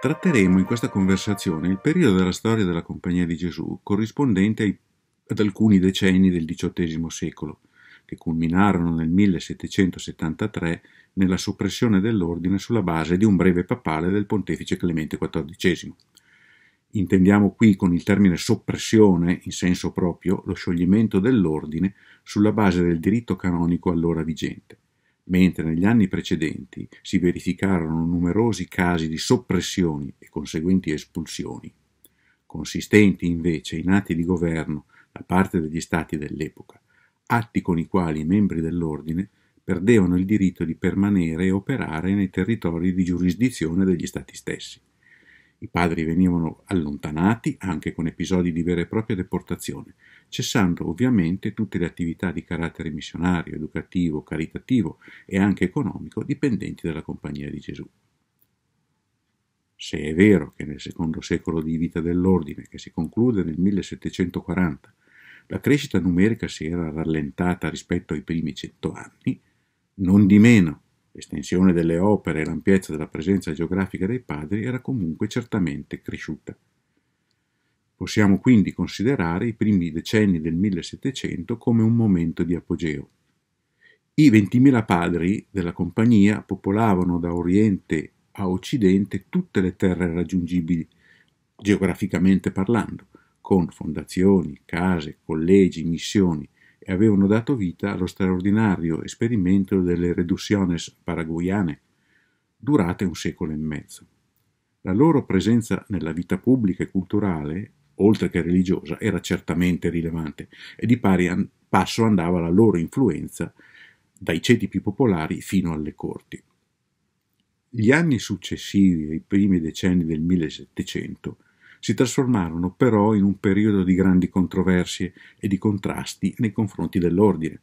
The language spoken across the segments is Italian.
Tratteremo in questa conversazione il periodo della storia della Compagnia di Gesù corrispondente ai, ad alcuni decenni del XVIII secolo, che culminarono nel 1773 nella soppressione dell'ordine sulla base di un breve papale del pontefice Clemente XIV. Intendiamo qui con il termine soppressione, in senso proprio, lo scioglimento dell'ordine sulla base del diritto canonico allora vigente mentre negli anni precedenti si verificarono numerosi casi di soppressioni e conseguenti espulsioni, consistenti invece in atti di governo da parte degli stati dell'epoca, atti con i quali i membri dell'ordine perdevano il diritto di permanere e operare nei territori di giurisdizione degli stati stessi. I padri venivano allontanati anche con episodi di vera e propria deportazione, cessando ovviamente tutte le attività di carattere missionario, educativo, caritativo e anche economico dipendenti dalla Compagnia di Gesù. Se è vero che nel secondo secolo di vita dell'ordine, che si conclude nel 1740, la crescita numerica si era rallentata rispetto ai primi cento anni, non di meno L'estensione delle opere e l'ampiezza della presenza geografica dei padri era comunque certamente cresciuta. Possiamo quindi considerare i primi decenni del 1700 come un momento di apogeo. I 20.000 padri della compagnia popolavano da oriente a occidente tutte le terre raggiungibili, geograficamente parlando, con fondazioni, case, collegi, missioni, e avevano dato vita allo straordinario esperimento delle reducciones paraguayane, durate un secolo e mezzo. La loro presenza nella vita pubblica e culturale, oltre che religiosa, era certamente rilevante e di pari an- passo andava la loro influenza dai ceti più popolari fino alle corti. Gli anni successivi ai primi decenni del 1700 si trasformarono però in un periodo di grandi controversie e di contrasti nei confronti dell'ordine.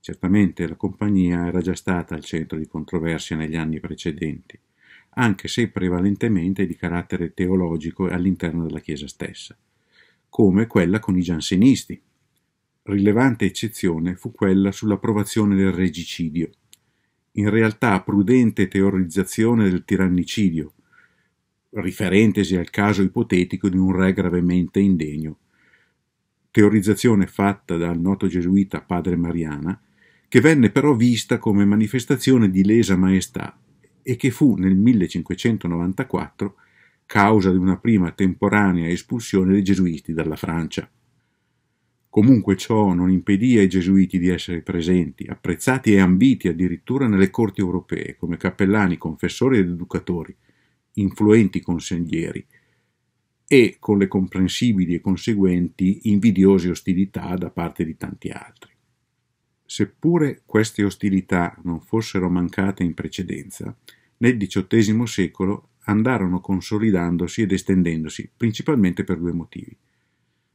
Certamente la compagnia era già stata al centro di controversie negli anni precedenti, anche se prevalentemente di carattere teologico all'interno della Chiesa stessa, come quella con i giansenisti. Rilevante eccezione fu quella sull'approvazione del regicidio, in realtà prudente teorizzazione del tirannicidio, riferentesi al caso ipotetico di un re gravemente indegno, teorizzazione fatta dal noto gesuita padre Mariana, che venne però vista come manifestazione di lesa maestà e che fu nel 1594 causa di una prima temporanea espulsione dei gesuiti dalla Francia. Comunque ciò non impedì ai gesuiti di essere presenti, apprezzati e ambiti addirittura nelle corti europee come cappellani, confessori ed educatori, influenti consiglieri e con le comprensibili e conseguenti invidiose ostilità da parte di tanti altri. Seppure queste ostilità non fossero mancate in precedenza, nel XVIII secolo andarono consolidandosi ed estendendosi, principalmente per due motivi.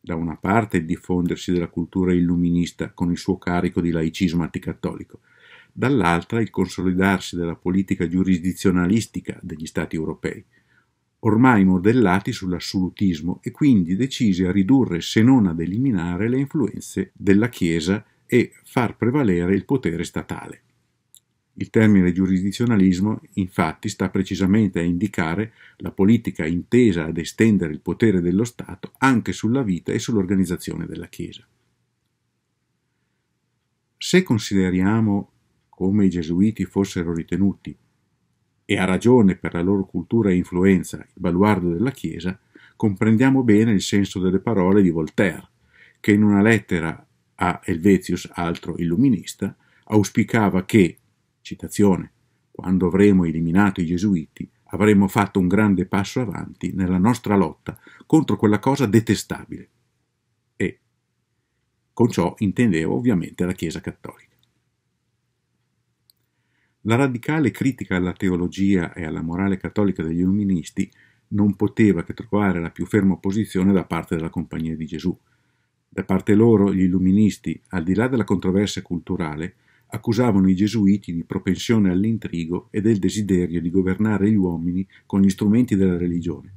Da una parte il diffondersi della cultura illuminista con il suo carico di laicismo anticattolico, dall'altra il consolidarsi della politica giurisdizionalistica degli Stati europei, ormai modellati sull'assolutismo e quindi decisi a ridurre se non ad eliminare le influenze della Chiesa e far prevalere il potere statale. Il termine giurisdizionalismo infatti sta precisamente a indicare la politica intesa ad estendere il potere dello Stato anche sulla vita e sull'organizzazione della Chiesa. Se consideriamo come i gesuiti fossero ritenuti, e a ragione per la loro cultura e influenza, il baluardo della Chiesa, comprendiamo bene il senso delle parole di Voltaire, che in una lettera a Helvetius, altro illuminista, auspicava che, citazione, quando avremo eliminato i gesuiti, avremmo fatto un grande passo avanti nella nostra lotta contro quella cosa detestabile. E con ciò intendeva ovviamente la Chiesa cattolica. La radicale critica alla teologia e alla morale cattolica degli illuministi non poteva che trovare la più ferma opposizione da parte della Compagnia di Gesù. Da parte loro gli illuministi, al di là della controversia culturale, accusavano i gesuiti di propensione all'intrigo e del desiderio di governare gli uomini con gli strumenti della religione,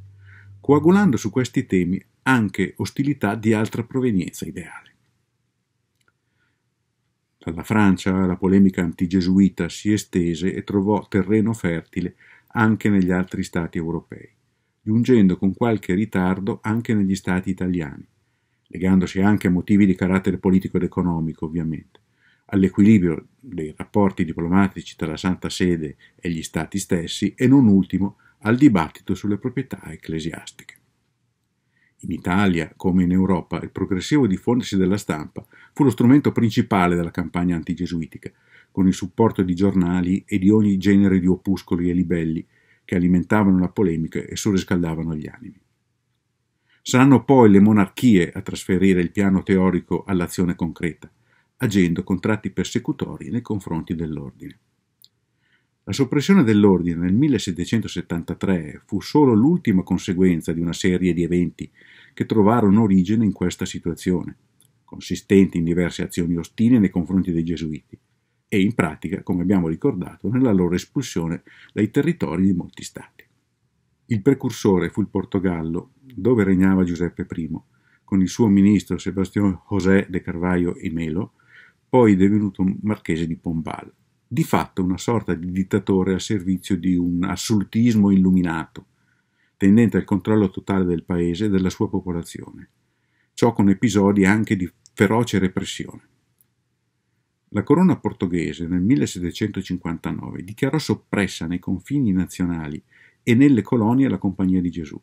coagulando su questi temi anche ostilità di altra provenienza ideale. Dalla Francia la polemica antigesuita si estese e trovò terreno fertile anche negli altri stati europei, giungendo con qualche ritardo anche negli stati italiani, legandosi anche a motivi di carattere politico ed economico ovviamente, all'equilibrio dei rapporti diplomatici tra la Santa Sede e gli stati stessi e non ultimo al dibattito sulle proprietà ecclesiastiche. In Italia, come in Europa, il progressivo diffondersi della stampa fu lo strumento principale della campagna antigesuitica, con il supporto di giornali e di ogni genere di opuscoli e libelli che alimentavano la polemica e surriscaldavano gli animi. Saranno poi le monarchie a trasferire il piano teorico all'azione concreta, agendo con tratti persecutori nei confronti dell'ordine. La soppressione dell'ordine nel 1773 fu solo l'ultima conseguenza di una serie di eventi che trovarono origine in questa situazione, consistenti in diverse azioni ostili nei confronti dei gesuiti e in pratica, come abbiamo ricordato, nella loro espulsione dai territori di molti stati. Il precursore fu il Portogallo, dove regnava Giuseppe I, con il suo ministro Sebastião José de Carvalho e Melo, poi divenuto marchese di Pombal di fatto una sorta di dittatore al servizio di un assolutismo illuminato, tendente al controllo totale del paese e della sua popolazione, ciò con episodi anche di feroce repressione. La corona portoghese nel 1759 dichiarò soppressa nei confini nazionali e nelle colonie la Compagnia di Gesù.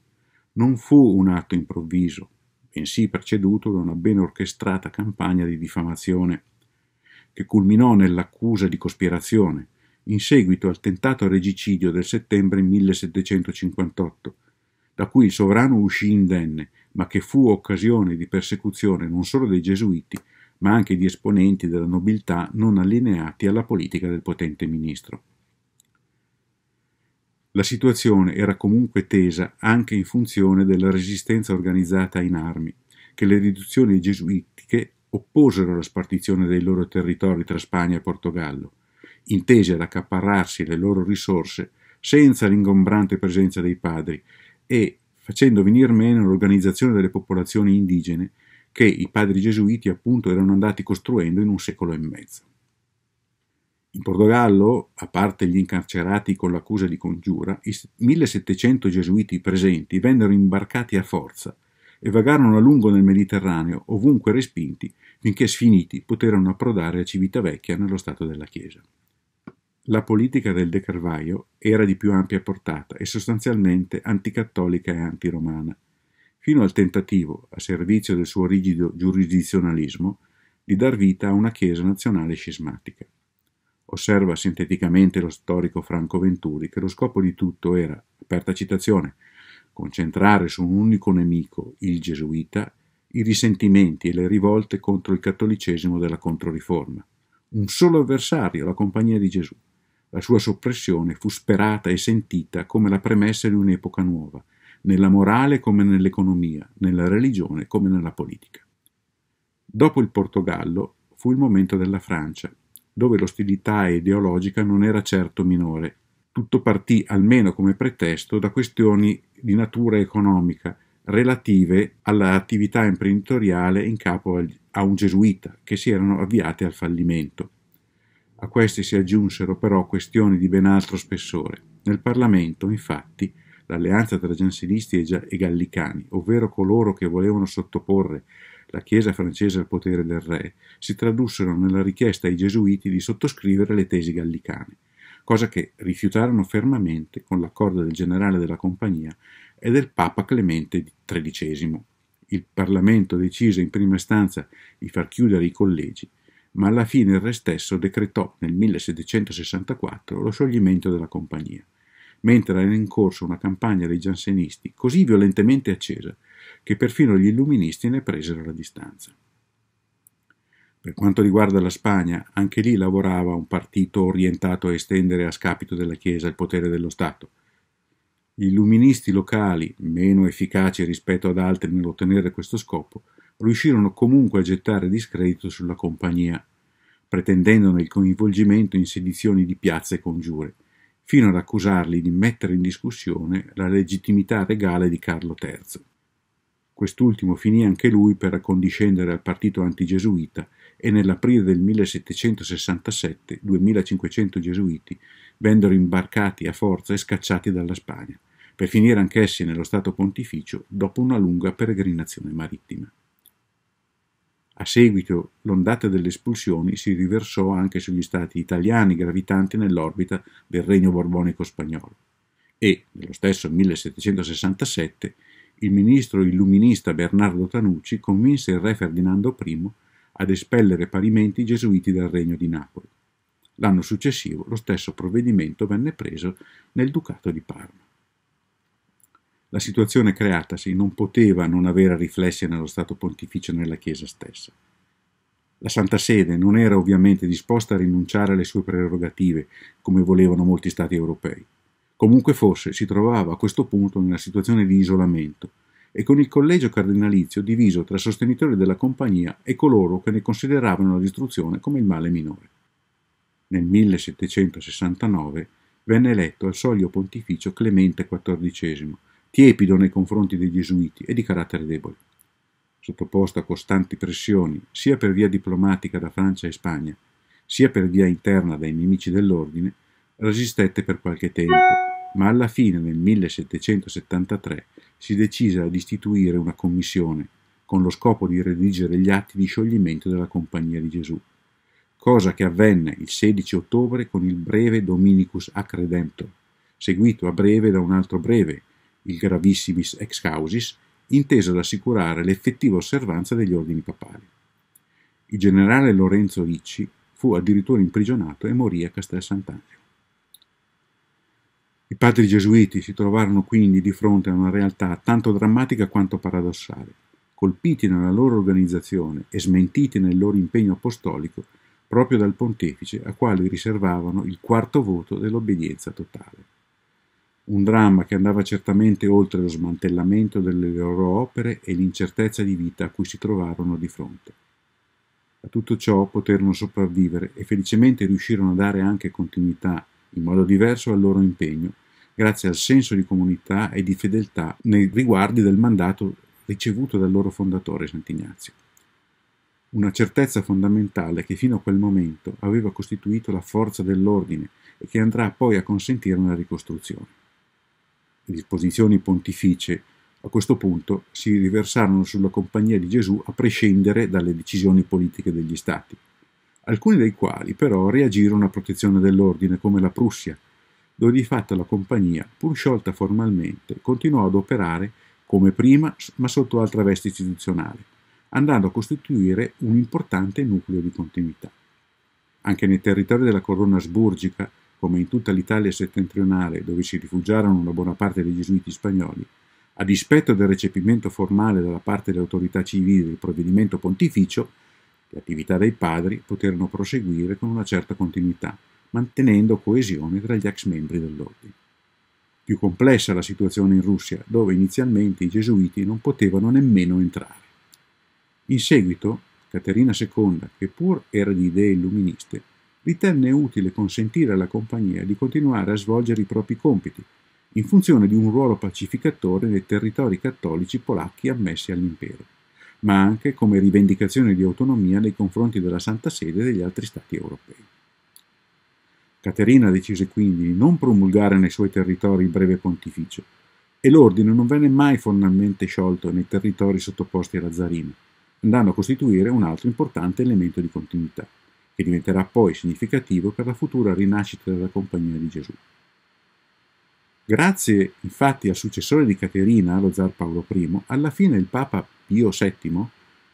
Non fu un atto improvviso, bensì preceduto da una ben orchestrata campagna di diffamazione che culminò nell'accusa di cospirazione, in seguito al tentato regicidio del settembre 1758, da cui il sovrano uscì indenne, ma che fu occasione di persecuzione non solo dei gesuiti, ma anche di esponenti della nobiltà non allineati alla politica del potente ministro. La situazione era comunque tesa anche in funzione della resistenza organizzata in armi, che le riduzioni gesuitiche opposero la spartizione dei loro territori tra Spagna e Portogallo, intese ad accaparrarsi le loro risorse senza l'ingombrante presenza dei padri e facendo venir meno l'organizzazione delle popolazioni indigene che i padri gesuiti appunto erano andati costruendo in un secolo e mezzo. In Portogallo, a parte gli incarcerati con l'accusa di congiura, i 1700 gesuiti presenti vennero imbarcati a forza e vagarono a lungo nel Mediterraneo, ovunque respinti, finché sfiniti poterono approdare a Civitavecchia nello Stato della Chiesa. La politica del De Carvaio era di più ampia portata e sostanzialmente anticattolica e antiromana, fino al tentativo, a servizio del suo rigido giurisdizionalismo, di dar vita a una Chiesa nazionale scismatica. Osserva sinteticamente lo storico Franco Venturi che lo scopo di tutto era, aperta citazione, concentrare su un unico nemico, il gesuita, i risentimenti e le rivolte contro il cattolicesimo della Controriforma. Un solo avversario, la Compagnia di Gesù. La sua soppressione fu sperata e sentita come la premessa di un'epoca nuova, nella morale come nell'economia, nella religione come nella politica. Dopo il Portogallo fu il momento della Francia, dove l'ostilità ideologica non era certo minore. Tutto partì almeno come pretesto da questioni di natura economica relative all'attività imprenditoriale in capo a un gesuita che si erano avviate al fallimento. A questi si aggiunsero però questioni di ben altro spessore. Nel Parlamento, infatti, l'alleanza tra giansilisti e gallicani, ovvero coloro che volevano sottoporre la Chiesa francese al potere del re, si tradussero nella richiesta ai gesuiti di sottoscrivere le tesi gallicane cosa che rifiutarono fermamente con l'accordo del generale della compagnia e del Papa Clemente XIII. Il Parlamento decise in prima istanza di far chiudere i collegi, ma alla fine il re stesso decretò nel 1764 lo scioglimento della compagnia, mentre era in corso una campagna dei giansenisti così violentemente accesa che perfino gli illuministi ne presero la distanza. Per quanto riguarda la Spagna, anche lì lavorava un partito orientato a estendere a scapito della Chiesa il potere dello Stato. Gli illuministi locali, meno efficaci rispetto ad altri nell'ottenere questo scopo, riuscirono comunque a gettare discredito sulla compagnia, pretendendone il coinvolgimento in sedizioni di piazze e congiure, fino ad accusarli di mettere in discussione la legittimità regale di Carlo III. Quest'ultimo finì anche lui per accondiscendere al partito antigesuita e nell'aprile del 1767 2500 gesuiti vennero imbarcati a forza e scacciati dalla Spagna, per finire anch'essi nello Stato Pontificio dopo una lunga peregrinazione marittima. A seguito l'ondata delle espulsioni si riversò anche sugli stati italiani gravitanti nell'orbita del regno borbonico spagnolo e, nello stesso 1767, il ministro illuminista Bernardo Tanucci convinse il re Ferdinando I ad espellere parimenti i gesuiti dal regno di Napoli. L'anno successivo lo stesso provvedimento venne preso nel Ducato di Parma. La situazione creatasi non poteva non avere riflessi nello Stato pontificio e nella Chiesa stessa. La Santa Sede non era ovviamente disposta a rinunciare alle sue prerogative, come volevano molti Stati europei. Comunque fosse, si trovava a questo punto in una situazione di isolamento, e con il collegio cardinalizio diviso tra sostenitori della compagnia e coloro che ne consideravano la distruzione come il male minore. Nel 1769 venne eletto al soglio pontificio Clemente XIV, tiepido nei confronti dei gesuiti e di carattere debole. Sottoposto a costanti pressioni sia per via diplomatica da Francia e Spagna, sia per via interna dai nemici dell'ordine, resistette per qualche tempo ma alla fine nel 1773 si decise ad istituire una commissione con lo scopo di redigere gli atti di scioglimento della Compagnia di Gesù, cosa che avvenne il 16 ottobre con il breve Dominicus ac Redemptor, seguito a breve da un altro breve, il Gravissimis ex causis, inteso ad assicurare l'effettiva osservanza degli ordini papali. Il generale Lorenzo Ricci fu addirittura imprigionato e morì a Castel Sant'Angelo. I padri gesuiti si trovarono quindi di fronte a una realtà tanto drammatica quanto paradossale. Colpiti nella loro organizzazione e smentiti nel loro impegno apostolico proprio dal pontefice a quale riservavano il quarto voto dell'obbedienza totale. Un dramma che andava certamente oltre lo smantellamento delle loro opere e l'incertezza di vita a cui si trovarono di fronte. A tutto ciò poterono sopravvivere e felicemente riuscirono a dare anche continuità in modo diverso al loro impegno, grazie al senso di comunità e di fedeltà nei riguardi del mandato ricevuto dal loro fondatore Sant'Ignazio. Una certezza fondamentale che fino a quel momento aveva costituito la forza dell'ordine e che andrà poi a consentire una ricostruzione. Le disposizioni pontificie a questo punto si riversarono sulla compagnia di Gesù a prescindere dalle decisioni politiche degli Stati alcuni dei quali però reagirono a protezione dell'ordine come la Prussia, dove di fatto la compagnia, pur sciolta formalmente, continuò ad operare come prima ma sotto altra veste istituzionale, andando a costituire un importante nucleo di continuità. Anche nei territori della corona asburgica, come in tutta l'Italia settentrionale, dove si rifugiarono una buona parte dei gesuiti spagnoli, a dispetto del recepimento formale da parte delle autorità civili del provvedimento pontificio, le attività dei padri poterono proseguire con una certa continuità, mantenendo coesione tra gli ex membri dell'ordine. Più complessa la situazione in Russia, dove inizialmente i gesuiti non potevano nemmeno entrare. In seguito, Caterina II, che pur era di idee illuministe, ritenne utile consentire alla compagnia di continuare a svolgere i propri compiti, in funzione di un ruolo pacificatore nei territori cattolici polacchi ammessi all'impero ma anche come rivendicazione di autonomia nei confronti della Santa Sede e degli altri Stati europei. Caterina decise quindi di non promulgare nei suoi territori il breve pontificio e l'ordine non venne mai formalmente sciolto nei territori sottoposti alla zarina, andando a costituire un altro importante elemento di continuità, che diventerà poi significativo per la futura rinascita della Compagnia di Gesù. Grazie infatti al successore di Caterina, lo zar Paolo I, alla fine il Papa Pio VII,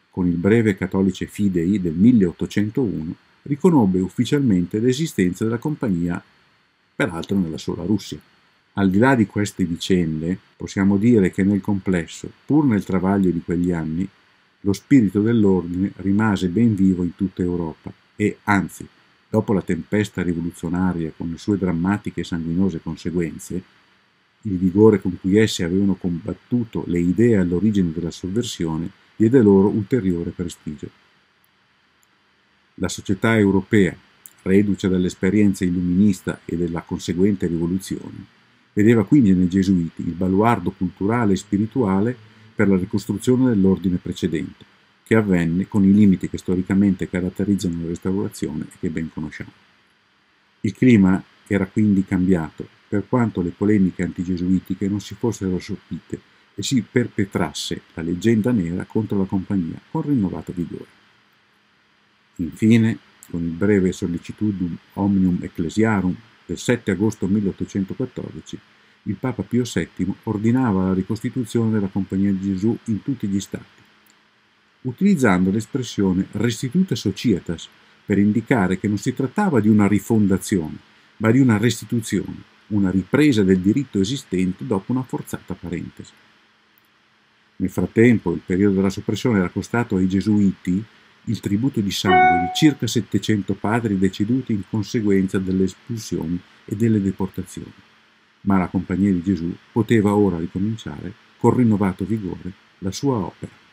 con il breve Cattolice Fidei del 1801, riconobbe ufficialmente l'esistenza della compagnia, peraltro nella sola Russia. Al di là di queste vicende, possiamo dire che nel complesso, pur nel travaglio di quegli anni, lo spirito dell'ordine rimase ben vivo in tutta Europa e, anzi, dopo la tempesta rivoluzionaria con le sue drammatiche e sanguinose conseguenze, il vigore con cui essi avevano combattuto le idee all'origine della sovversione diede loro ulteriore prestigio. La società europea, reduce dall'esperienza illuminista e della conseguente rivoluzione, vedeva quindi nei gesuiti il baluardo culturale e spirituale per la ricostruzione dell'ordine precedente, che avvenne con i limiti che storicamente caratterizzano la restaurazione e che ben conosciamo. Il clima era quindi cambiato per quanto le polemiche antigesuitiche non si fossero assorbite e si perpetrasse la leggenda nera contro la compagnia con rinnovata vigore. Infine, con il breve Sollicitudum Omnium Ecclesiarum del 7 agosto 1814, il Papa Pio VII ordinava la ricostituzione della Compagnia di Gesù in tutti gli Stati, utilizzando l'espressione restituta societas per indicare che non si trattava di una rifondazione, ma di una restituzione, una ripresa del diritto esistente dopo una forzata parentesi. Nel frattempo, il periodo della soppressione era costato ai gesuiti il tributo di sangue di circa 700 padri deceduti in conseguenza delle espulsioni e delle deportazioni. Ma la Compagnia di Gesù poteva ora ricominciare, con rinnovato vigore, la sua opera.